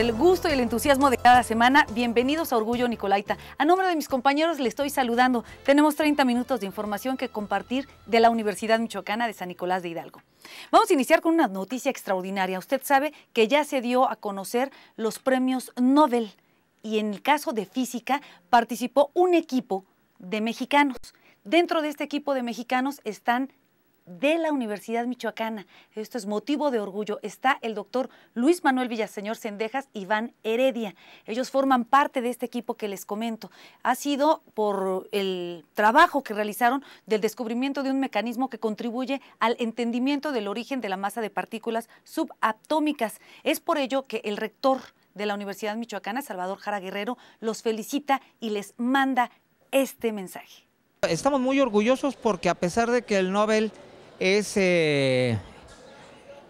el gusto y el entusiasmo de cada semana. Bienvenidos a Orgullo Nicolaita. A nombre de mis compañeros les estoy saludando. Tenemos 30 minutos de información que compartir de la Universidad Michoacana de San Nicolás de Hidalgo. Vamos a iniciar con una noticia extraordinaria. Usted sabe que ya se dio a conocer los premios Nobel y en el caso de física participó un equipo de mexicanos. Dentro de este equipo de mexicanos están de la Universidad Michoacana. Esto es motivo de orgullo. Está el doctor Luis Manuel Villaseñor Cendejas y Van Heredia. Ellos forman parte de este equipo que les comento. Ha sido por el trabajo que realizaron del descubrimiento de un mecanismo que contribuye al entendimiento del origen de la masa de partículas subatómicas. Es por ello que el rector de la Universidad Michoacana, Salvador Jara Guerrero, los felicita y les manda este mensaje. Estamos muy orgullosos porque a pesar de que el Nobel es eh,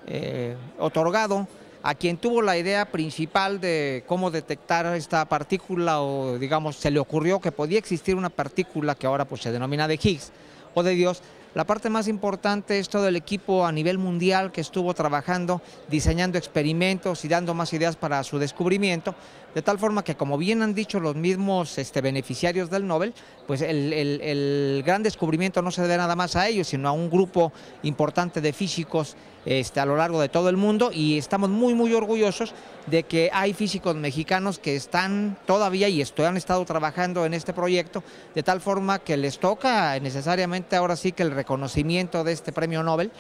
eh, otorgado a quien tuvo la idea principal de cómo detectar esta partícula o digamos se le ocurrió que podía existir una partícula que ahora pues se denomina de Higgs o de Dios. La parte más importante es todo el equipo a nivel mundial que estuvo trabajando, diseñando experimentos y dando más ideas para su descubrimiento, de tal forma que, como bien han dicho los mismos este, beneficiarios del Nobel, pues el, gran descubrimiento no se debe nada más a ellos, sino a un grupo importante de físicos este, a lo largo de todo el mundo y estamos muy, muy orgullosos de que hay físicos mexicanos que están todavía y han estado trabajando en este proyecto, de tal forma que les toca necesariamente ahora sí que el reconocimiento de este premio Nobel.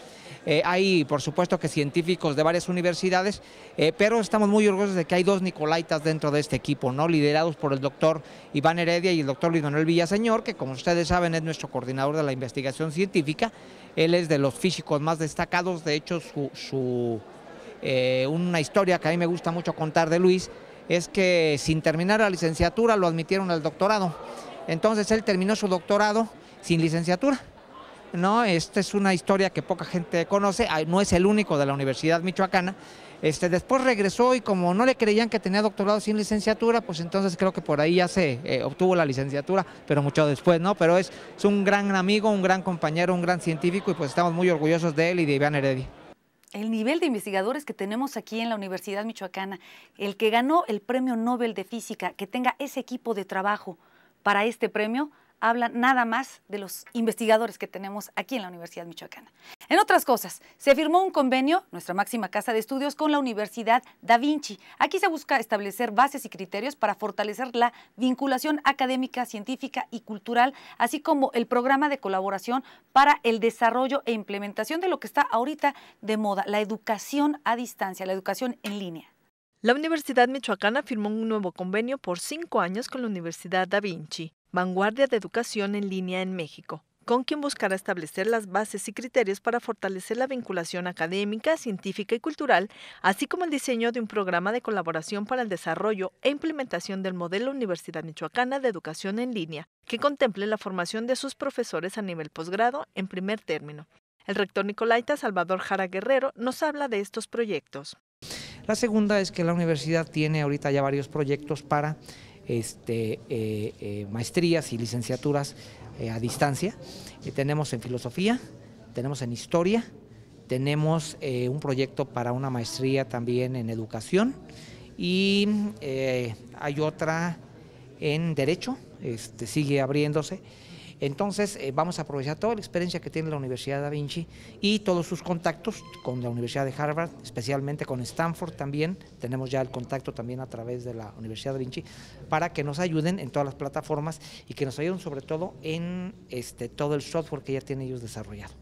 Eh, hay, por supuesto, que científicos de varias universidades, eh, pero estamos muy orgullosos de que hay dos Nicolaitas dentro de este equipo, ¿no? liderados por el doctor Iván Heredia y el doctor Luis Manuel Villaseñor, que como ustedes saben es nuestro coordinador de la investigación científica. Él es de los físicos más destacados, de hecho, su, eh, una historia que a mí me gusta mucho contar de Luis es que sin terminar la licenciatura lo admitieron al doctorado. Entonces él terminó su doctorado sin licenciatura ¿no? Esta es una historia que poca gente conoce, no es el único de la Universidad Michoacana. Este, después regresó y como no le creían que tenía doctorado sin licenciatura, pues entonces creo que por ahí ya se eh, obtuvo la licenciatura, pero mucho después, ¿no? Pero es, un gran amigo, un gran compañero, un gran científico y pues estamos muy orgullosos de él y de Iván Heredia el nivel de investigadores que tenemos aquí en la Universidad Michoacana, el que ganó el Premio Nobel de Física, que tenga ese equipo de trabajo para este premio, habla nada más de los investigadores que tenemos aquí en la Universidad Michoacana. En otras cosas, se firmó un convenio, nuestra máxima casa de estudios, con la Universidad Da Vinci. Aquí se busca establecer bases y criterios para fortalecer la vinculación académica, científica y cultural, así como el programa de colaboración para el desarrollo e implementación de lo que está ahorita de moda, la educación a distancia, la educación en línea. La Universidad Michoacana firmó un nuevo convenio por cinco años con la Universidad Da Vinci vanguardia de educación en línea en México, con quien buscará establecer las bases y criterios para fortalecer la vinculación académica, científica y cultural, así como el diseño de un programa de colaboración para el desarrollo e implementación del modelo Universidad Michoacana de Educación en Línea, que contemple la formación de sus profesores a nivel posgrado en primer término. El rector Nicolaita Salvador Jara Guerrero nos habla de estos proyectos. La segunda es que la universidad tiene ahorita ya varios proyectos para este, eh, eh, maestrías y licenciaturas eh, a distancia. tenemos en filosofía, tenemos en historia, tenemos un proyecto para una maestría también en educación y hay otra en derecho, este, sigue abriéndose. Entonces eh, vamos a aprovechar toda la experiencia que tiene la Universidad Da Vinci y todos sus contactos con la Universidad de Harvard, especialmente con Stanford también. Tenemos ya el contacto también a través de la Universidad Da Vinci para que nos ayuden en todas las plataformas y que nos ayuden sobre todo en este, todo el software que ya tienen ellos desarrollado.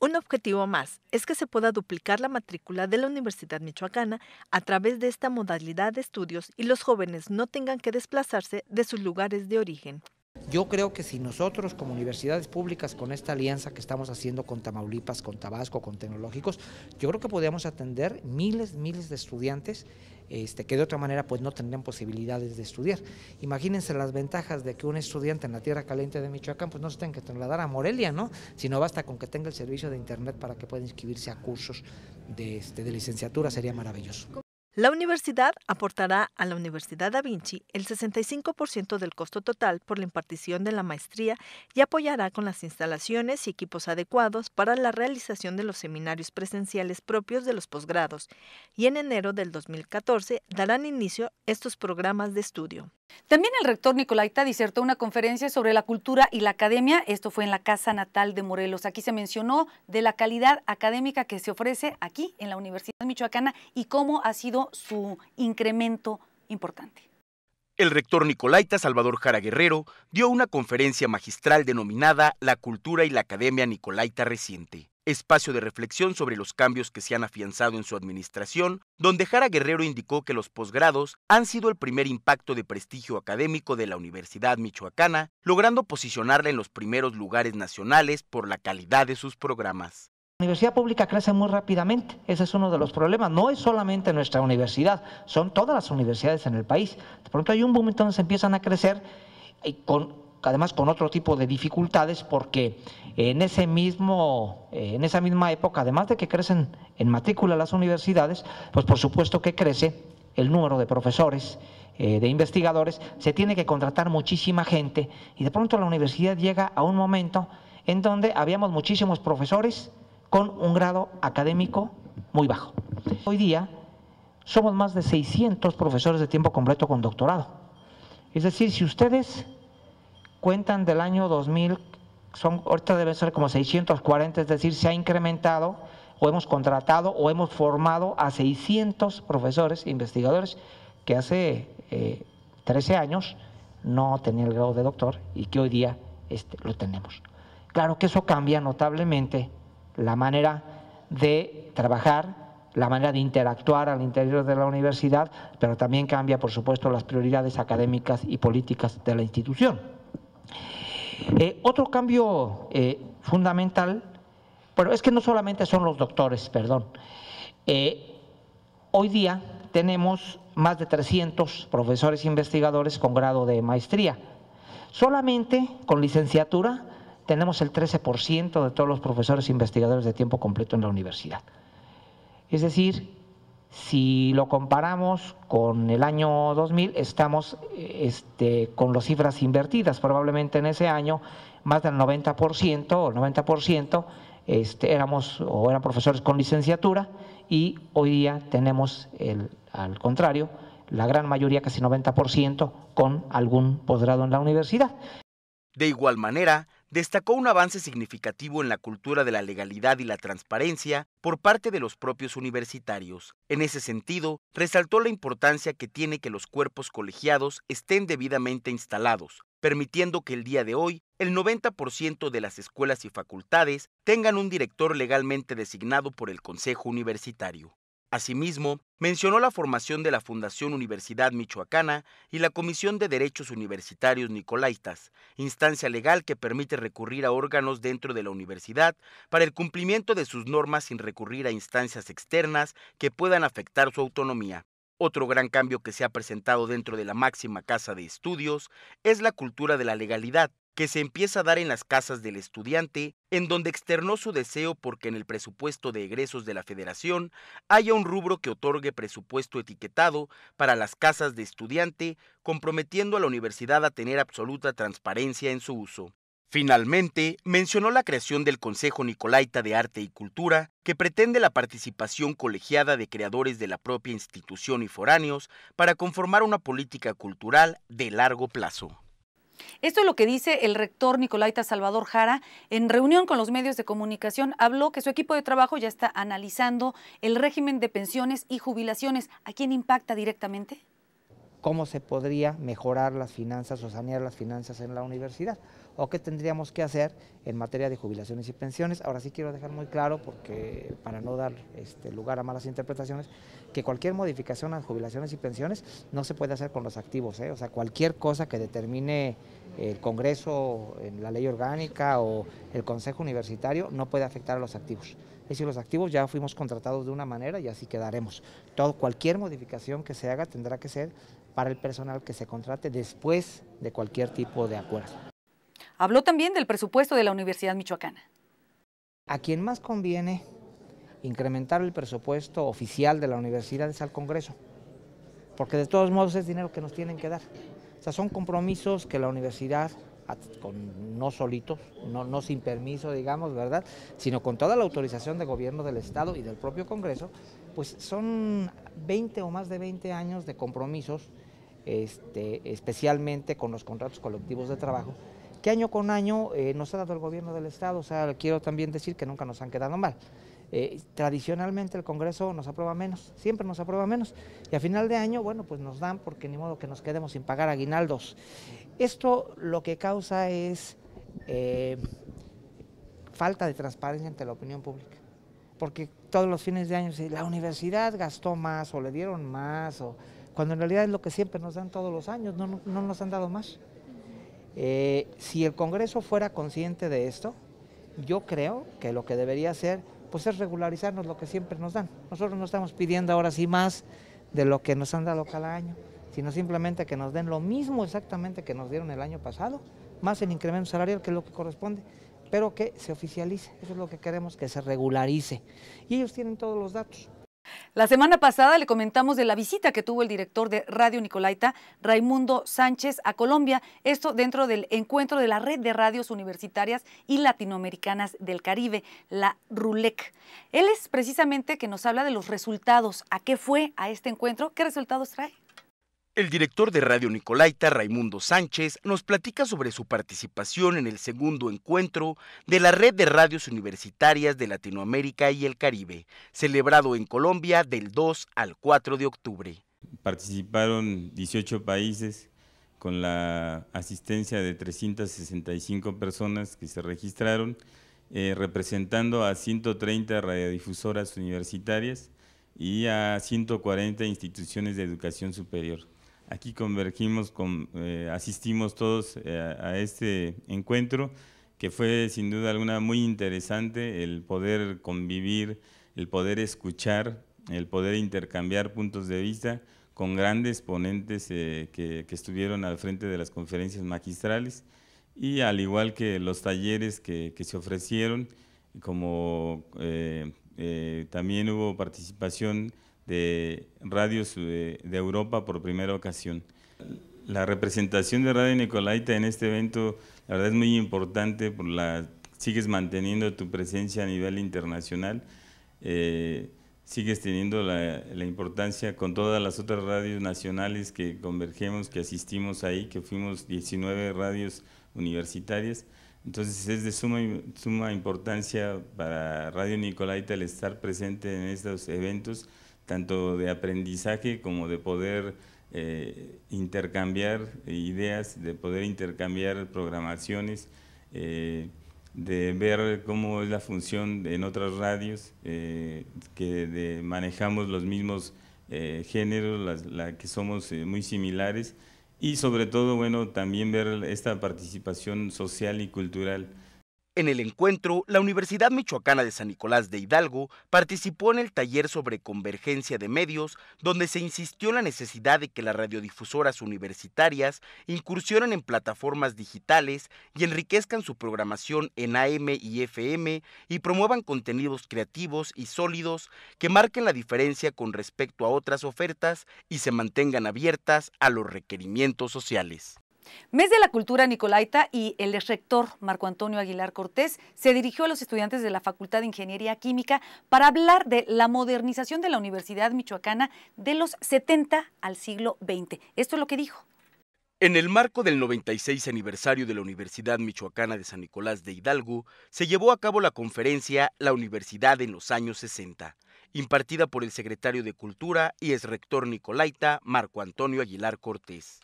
Un objetivo más es que se pueda duplicar la matrícula de la Universidad Michoacana a través de esta modalidad de estudios y los jóvenes no tengan que desplazarse de sus lugares de origen. Yo creo que si nosotros como universidades públicas, con esta alianza que estamos haciendo con Tamaulipas, con Tabasco, con tecnológicos, yo creo que podríamos atender miles, miles de estudiantes este, que de otra manera pues no tendrían posibilidades de estudiar. Imagínense las ventajas de que un estudiante en la tierra caliente de Michoacán pues no se tenga que trasladar a Morelia, ¿no? Sino basta con que tenga el servicio de internet para que pueda inscribirse a cursos de, este, de licenciatura, sería maravilloso. La universidad aportará a la Universidad Da Vinci el 65% del costo total por la impartición de la maestría y apoyará con las instalaciones y equipos adecuados para la realización de los seminarios presenciales propios de los posgrados, y en enero del 2014 darán inicio estos programas de estudio. También el rector Nicolaita disertó una conferencia sobre la cultura y la academia. Esto fue en la Casa Natal de Morelos. Aquí se mencionó de la calidad académica que se ofrece aquí en la Universidad Michoacana y cómo ha sido su incremento importante. El rector Nicolaita Salvador Jara Guerrero dio una conferencia magistral denominada La cultura y la academia Nicolaita reciente espacio de reflexión sobre los cambios que se han afianzado en su administración, donde Jara Guerrero indicó que los posgrados han sido el primer impacto de prestigio académico de la Universidad Michoacana, logrando posicionarla en los primeros lugares nacionales por la calidad de sus programas. La universidad pública crece muy rápidamente, ese es uno de los problemas. No es solamente nuestra universidad, son todas las universidades en el país. De pronto hay un momento donde se empiezan a crecer, y con, además con otro tipo de dificultades, porque en, ese mismo, eh, en esa misma época, además de que crecen en matrícula las universidades, pues por supuesto que crece el número de profesores, eh, de investigadores, se tiene que contratar muchísima gente y de pronto la universidad llega a un momento en donde habíamos muchísimos profesores con un grado académico muy bajo. Hoy día somos más de 600 profesores de tiempo completo con doctorado. Es decir, si ustedes cuentan del año 2000 son, ahorita debe ser como 640, es decir, se ha incrementado o hemos contratado o hemos formado a 600 profesores e investigadores que hace 13 eh, años no tenía el grado de doctor y que hoy día este, lo tenemos. Claro que eso cambia notablemente la manera de trabajar, la manera de interactuar al interior de la universidad, pero también cambia, por supuesto, las prioridades académicas y políticas de la institución. Eh, otro cambio eh, fundamental, pero es que no solamente son los doctores, perdón. Eh, hoy día tenemos más de 300 profesores investigadores con grado de maestría. Solamente con licenciatura tenemos el 13% de todos los profesores investigadores de tiempo completo en la universidad. Es decir, si lo comparamos con el año 2000, estamos este, con las cifras invertidas. Probablemente en ese año más del 90% o 90% este, éramos o eran profesores con licenciatura y hoy día tenemos al contrario la gran mayoría, casi 90%, con algún posgrado en la universidad. De igual manera, destacó un avance significativo en la cultura de la legalidad y la transparencia por parte de los propios universitarios. En ese sentido, resaltó la importancia que tiene que los cuerpos colegiados estén debidamente instalados, permitiendo que el día de hoy el 90% de las escuelas y facultades tengan un director legalmente designado por el Consejo Universitario. Asimismo, mencionó la formación de la Fundación Universidad Michoacana y la Comisión de Derechos Universitarios Nicolaitas, instancia legal que permite recurrir a órganos dentro de la universidad para el cumplimiento de sus normas sin recurrir a instancias externas que puedan afectar su autonomía. Otro gran cambio que se ha presentado dentro de la máxima casa de estudios es la cultura de la legalidad, que se empieza a dar en las casas del estudiante, en donde externó su deseo porque en el presupuesto de egresos de la federación haya un rubro que otorgue presupuesto etiquetado para las casas de estudiante, comprometiendo a la universidad a tener absoluta transparencia en su uso. Finalmente, mencionó la creación del Consejo Nicolaita de Arte y Cultura, que pretende la participación colegiada de creadores de la propia institución y foráneos para conformar una política cultural de largo plazo. Esto es lo que dice el rector Nicolaita Salvador Jara. En reunión con los medios de comunicación habló que su equipo de trabajo ya está analizando el régimen de pensiones y jubilaciones. ¿A quién impacta directamente? ¿Cómo se podría mejorar las finanzas o sanear las finanzas en la universidad? o qué tendríamos que hacer en materia de jubilaciones y pensiones. Ahora sí quiero dejar muy claro, porque para no dar este, lugar a malas interpretaciones, que cualquier modificación a jubilaciones y pensiones no se puede hacer con los activos, ¿eh? o sea, cualquier cosa que determine el Congreso la ley orgánica o el Consejo Universitario no puede afectar a los activos. Es decir, los activos ya fuimos contratados de una manera y así quedaremos. cualquier modificación que se haga tendrá que ser para el personal que se contrate después de cualquier tipo de acuerdo. Habló también del presupuesto de la Universidad Michoacana. A quien más conviene incrementar el presupuesto oficial de la universidad es al Congreso, porque de todos modos es dinero que nos tienen que dar. O sea, son compromisos que la universidad, con, no solitos, no, sin permiso, digamos, ¿verdad? Sino con toda la autorización de gobierno del Estado y del propio Congreso, pues son 20 o más de 20 años de compromisos, este, especialmente con los contratos colectivos de trabajo, año con año eh, nos ha dado el gobierno del Estado, o sea, quiero también decir que nunca nos han quedado mal. Eh, tradicionalmente el Congreso nos aprueba menos, siempre nos aprueba menos, y a final de año, bueno, pues nos dan porque ni modo que nos quedemos sin pagar aguinaldos. Esto lo que causa es eh, falta de transparencia ante la opinión pública, porque todos los fines de año la universidad gastó más o le dieron más, o, cuando en realidad es lo que siempre nos dan todos los años, no, no nos han dado más. Eh, si el Congreso fuera consciente de esto, yo creo que lo que debería hacer pues es regularizarnos lo que siempre nos dan. Nosotros no estamos pidiendo ahora sí más de lo que nos han dado cada año, sino simplemente que nos den lo mismo exactamente que nos dieron el año pasado, más el incremento salarial que es lo que corresponde, pero que se oficialice. Eso es lo que queremos, que se regularice. Y ellos tienen todos los datos. La semana pasada le comentamos de la visita que tuvo el director de Radio Nicolaita, Raimundo Sánchez, a Colombia, esto dentro del encuentro de la Red de Radios Universitarias y Latinoamericanas del Caribe, la RULEC. Él es precisamente que nos habla de los resultados, a qué fue a este encuentro, qué resultados trae. El director de Radio Nicolaita, Raimundo Sánchez, nos platica sobre su participación en el segundo encuentro de la Red de Radios Universitarias de Latinoamérica y el Caribe, celebrado en Colombia del 2 al 4 de octubre. Participaron 18 países con la asistencia de 365 personas que se registraron, eh, representando a 130 radiodifusoras universitarias y a 140 instituciones de educación superior. Aquí convergimos, con, eh, asistimos todos eh, a este encuentro que fue sin duda alguna muy interesante el poder convivir, el poder escuchar, el poder intercambiar puntos de vista con grandes ponentes eh, que, estuvieron al frente de las conferencias magistrales y al igual que los talleres que, se ofrecieron, como también hubo participación de radios de, Europa por primera ocasión. La representación de Radio Nicolaita en este evento, la verdad es muy importante, por sigues manteniendo tu presencia a nivel internacional, eh, sigues teniendo la, importancia con todas las otras radios nacionales que convergemos, que asistimos ahí, que fuimos 19 radios universitarias. Entonces es de suma, suma importancia para Radio Nicolaita el estar presente en estos eventos tanto de aprendizaje como de poder eh, intercambiar ideas, de poder intercambiar programaciones, eh, de ver cómo es la función en otras radios, eh, que manejamos los mismos géneros, las, que somos muy similares, y sobre todo, bueno, también ver esta participación social y cultural. En el encuentro, la Universidad Michoacana de San Nicolás de Hidalgo participó en el taller sobre convergencia de medios, donde se insistió en la necesidad de que las radiodifusoras universitarias incursionen en plataformas digitales y enriquezcan su programación en AM y FM y promuevan contenidos creativos y sólidos que marquen la diferencia con respecto a otras ofertas y se mantengan abiertas a los requerimientos sociales. Mes de la Cultura Nicolaita y el rector Marco Antonio Aguilar Cortés se dirigió a los estudiantes de la Facultad de Ingeniería Química para hablar de la modernización de la Universidad Michoacana de los 70 al siglo XX. Esto es lo que dijo. En el marco del 96 aniversario de la Universidad Michoacana de San Nicolás de Hidalgo, se llevó a cabo la conferencia La Universidad en los años 60, impartida por el secretario de Cultura y exrector Nicolaita, Marco Antonio Aguilar Cortés.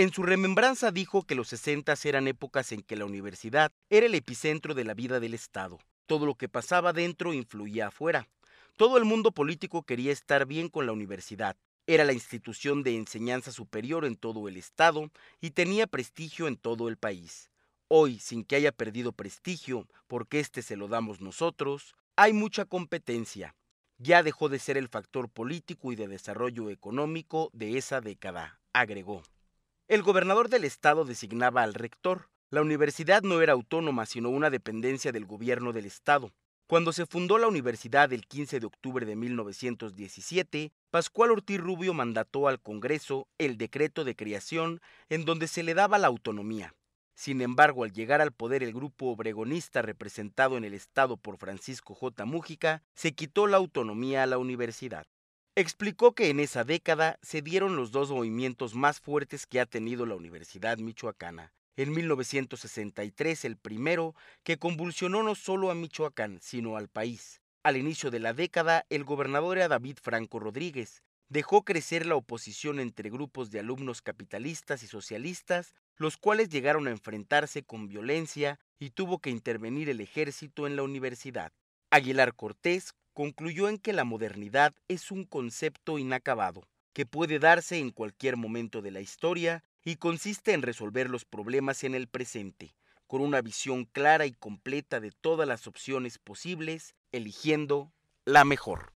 En su remembranza dijo que los 60 eran épocas en que la universidad era el epicentro de la vida del Estado. Todo lo que pasaba dentro influía afuera. Todo el mundo político quería estar bien con la universidad. Era la institución de enseñanza superior en todo el Estado y tenía prestigio en todo el país. Hoy, sin que haya perdido prestigio, porque este se lo damos nosotros, hay mucha competencia. Ya dejó de ser el factor político y de desarrollo económico de esa década, agregó. El gobernador del estado designaba al rector. La universidad no era autónoma, sino una dependencia del gobierno del estado. Cuando se fundó la universidad el 15 de octubre de 1917, Pascual Ortiz Rubio mandató al Congreso el decreto de creación en donde se le daba la autonomía. Sin embargo, al llegar al poder el grupo obregonista representado en el Estado por Francisco J. Mújica, se quitó la autonomía a la universidad explicó que en esa década se dieron los dos movimientos más fuertes que ha tenido la Universidad Michoacana. En 1963 el primero, que convulsionó no solo a Michoacán, sino al país. Al inicio de la década, el gobernador era David Franco Rodríguez. Dejó crecer la oposición entre grupos de alumnos capitalistas y socialistas, los cuales llegaron a enfrentarse con violencia y tuvo que intervenir el ejército en la universidad. Aguilar Cortés concluyó en que la modernidad es un concepto inacabado, que puede darse en cualquier momento de la historia y consiste en resolver los problemas en el presente, con una visión clara y completa de todas las opciones posibles, eligiendo la mejor.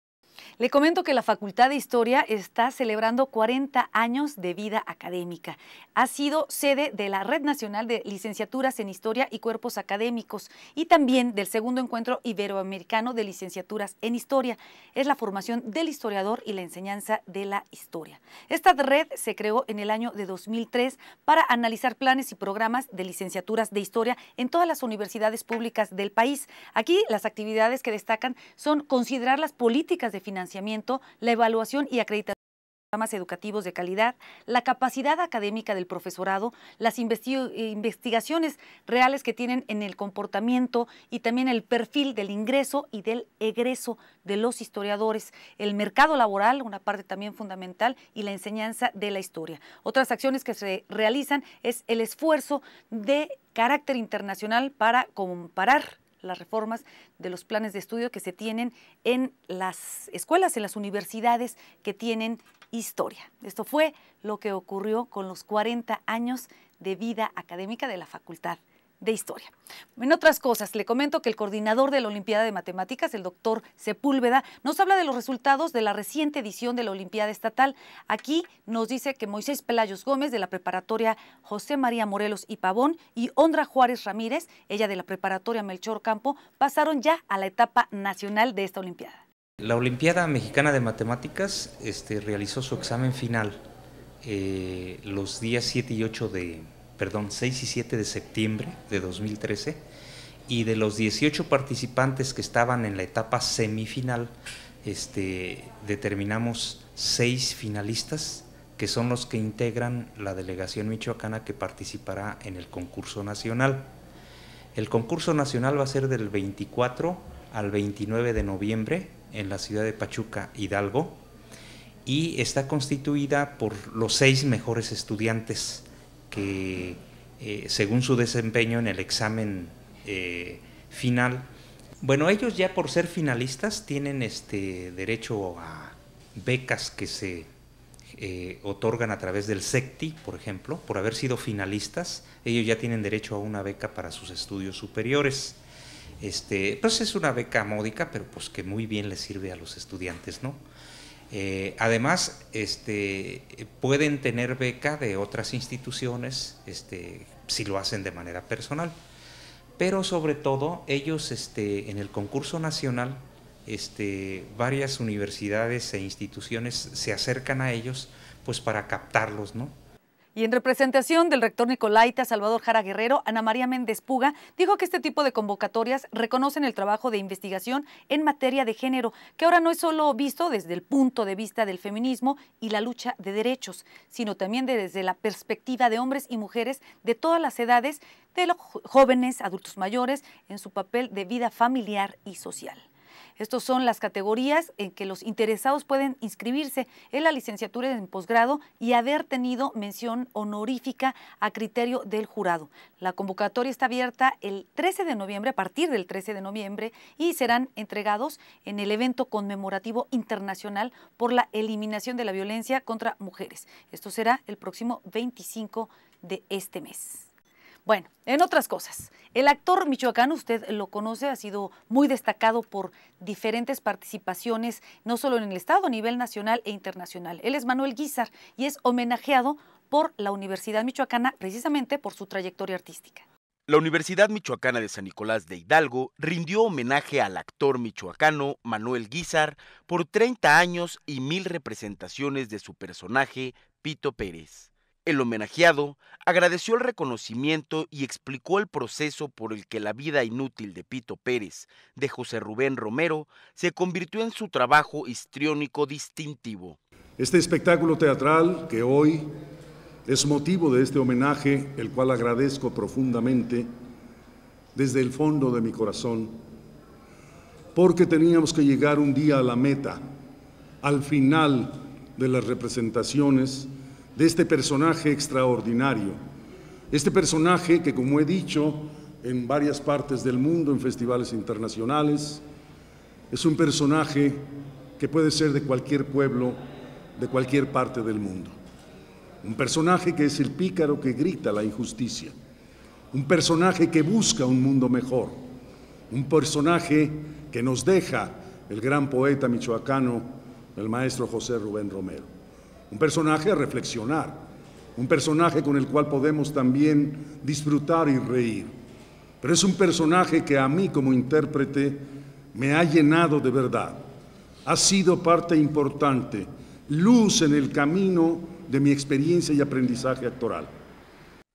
Le comento que la Facultad de Historia está celebrando 40 años de vida académica. Ha sido sede de la Red Nacional de Licenciaturas en Historia y Cuerpos Académicos y también del segundo encuentro iberoamericano de licenciaturas en Historia. Es la formación del historiador y la enseñanza de la historia. Esta red se creó en el año de 2003 para analizar planes y programas de licenciaturas de historia en todas las universidades públicas del país. Aquí las actividades que destacan son considerar las políticas de financiación financiamiento, la evaluación y acreditación de programas educativos de calidad, la capacidad académica del profesorado, las investigaciones reales que tienen en el comportamiento y también el perfil del ingreso y del egreso de los historiadores, el mercado laboral, una parte también fundamental, y la enseñanza de la historia. Otras acciones que se realizan es el esfuerzo de carácter internacional para comparar las reformas de los planes de estudio que se tienen en las escuelas, en las universidades que tienen historia. Esto fue lo que ocurrió con los 40 años de vida académica de la Facultad de historia. En otras cosas, le comento que el coordinador de la Olimpiada de Matemáticas, el doctor Sepúlveda, nos habla de los resultados de la reciente edición de la Olimpiada Estatal. Aquí nos dice que Moisés Pelayos Gómez de la preparatoria José María Morelos y Pavón y Ondra Juárez Ramírez, ella de la preparatoria Melchor Campo, pasaron ya a la etapa nacional de esta Olimpiada. La Olimpiada Mexicana de Matemáticas este, realizó su examen final eh, los días 7 y 8 de perdón, 6 y 7 de septiembre de 2013 y de los 18 participantes que estaban en la etapa semifinal, este, determinamos 6 finalistas que son los que integran la delegación michoacana que participará en el concurso nacional. El concurso nacional va a ser del 24 al 29 de noviembre en la ciudad de Pachuca, Hidalgo, y está constituida por los seis mejores estudiantes que eh, según su desempeño en el examen eh, final, bueno, ellos ya por ser finalistas tienen este derecho a becas que se eh, otorgan a través del SECTI, por ejemplo, por haber sido finalistas, ellos ya tienen derecho a una beca para sus estudios superiores. Este, pues es una beca módica, pero pues que muy bien le sirve a los estudiantes, ¿no? Eh, además, este, pueden tener beca de otras instituciones este, si lo hacen de manera personal. Pero sobre todo, ellos este, en el concurso nacional, varias universidades e instituciones se acercan a ellos pues para captarlos, ¿no? Y en representación del rector Nicolaita Salvador Jara Guerrero, Ana María Méndez Puga dijo que este tipo de convocatorias reconocen el trabajo de investigación en materia de género, que ahora no es solo visto desde el punto de vista del feminismo y la lucha de derechos, sino también desde la perspectiva de hombres y mujeres de todas las edades, de los jóvenes, adultos mayores, en su papel de vida familiar y social. Estas son las categorías en que los interesados pueden inscribirse en la licenciatura en posgrado y haber tenido mención honorífica a criterio del jurado. La convocatoria está abierta el 13 de noviembre, a partir del 13 de noviembre, y serán entregados en el evento conmemorativo internacional por la eliminación de la violencia contra mujeres. Esto será el próximo 25 de este mes. Bueno, en otras cosas, el actor michoacano, usted lo conoce, ha sido muy destacado por diferentes participaciones, no solo en el Estado, a nivel nacional e internacional. Él es Manuel Guizar y es homenajeado por la Universidad Michoacana precisamente por su trayectoria artística. La Universidad Michoacana de San Nicolás de Hidalgo rindió homenaje al actor michoacano Manuel Guizar por 30 años y mil representaciones de su personaje Pito Pérez. El homenajeado agradeció el reconocimiento y explicó el proceso por el que la vida inútil de Pito Pérez de José Rubén Romero se convirtió en su trabajo histriónico distintivo. Este espectáculo teatral que hoy es motivo de este homenaje, el cual agradezco profundamente desde el fondo de mi corazón, porque teníamos que llegar un día a la meta, al final de las representaciones, de este personaje extraordinario. Este personaje que, como he dicho, en varias partes del mundo, en festivales internacionales, es un personaje que puede ser de cualquier pueblo, de cualquier parte del mundo. Un personaje que es el pícaro que grita la injusticia. Un personaje que busca un mundo mejor. Un personaje que nos deja el gran poeta michoacano, el maestro José Rubén Romero un personaje a reflexionar, un personaje con el cual podemos también disfrutar y reír. Pero es un personaje que a mí como intérprete me ha llenado de verdad. Ha sido parte importante, luz en el camino de mi experiencia y aprendizaje actoral.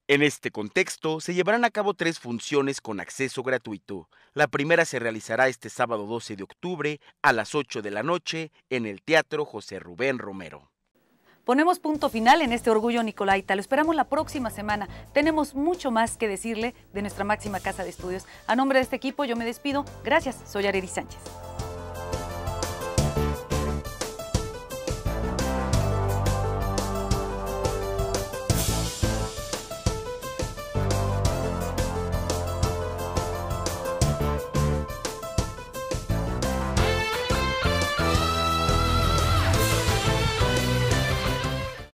En este contexto, se llevarán a cabo tres funciones con acceso gratuito. La primera se realizará este sábado 12 de octubre a las 8 de la noche en el Teatro José Rubén Romero. Ponemos punto final en este orgullo Nicolaita. Lo esperamos la próxima semana. Tenemos mucho más que decirle de nuestra máxima casa de estudios. A nombre de este equipo yo me despido. Gracias, soy Areri Sánchez.